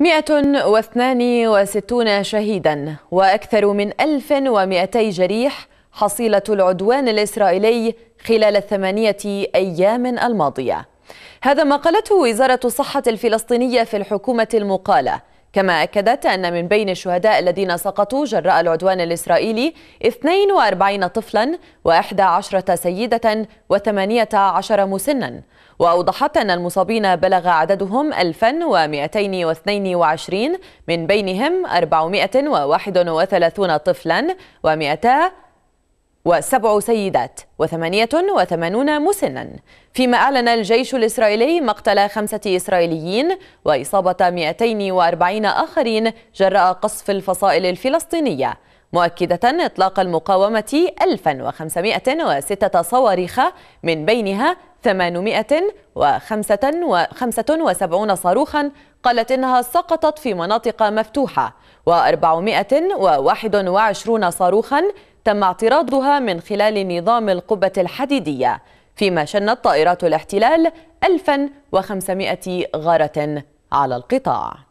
162 شهيدا وأكثر من 1200 جريح حصيلة العدوان الإسرائيلي خلال الثمانية أيام الماضية هذا ما قالته وزارة الصحة الفلسطينية في الحكومة المقالة كما أكدت أن من بين الشهداء الذين سقطوا جراء العدوان الإسرائيلي 42 طفلا و11 سيدة و18 مسنا وأوضحت أن المصابين بلغ عددهم 1222 من بينهم 431 طفلا و200 وسبع سيدات وثمانية وثمانون مسنا فيما أعلن الجيش الإسرائيلي مقتل خمسة إسرائيليين وإصابة 240 آخرين جراء قصف الفصائل الفلسطينية مؤكدة إطلاق المقاومة 1506 صواريخ من بينها 875 صاروخا قالت إنها سقطت في مناطق مفتوحة و421 صاروخا تم اعتراضها من خلال نظام القبة الحديدية فيما شنت طائرات الاحتلال 1500 غارة على القطاع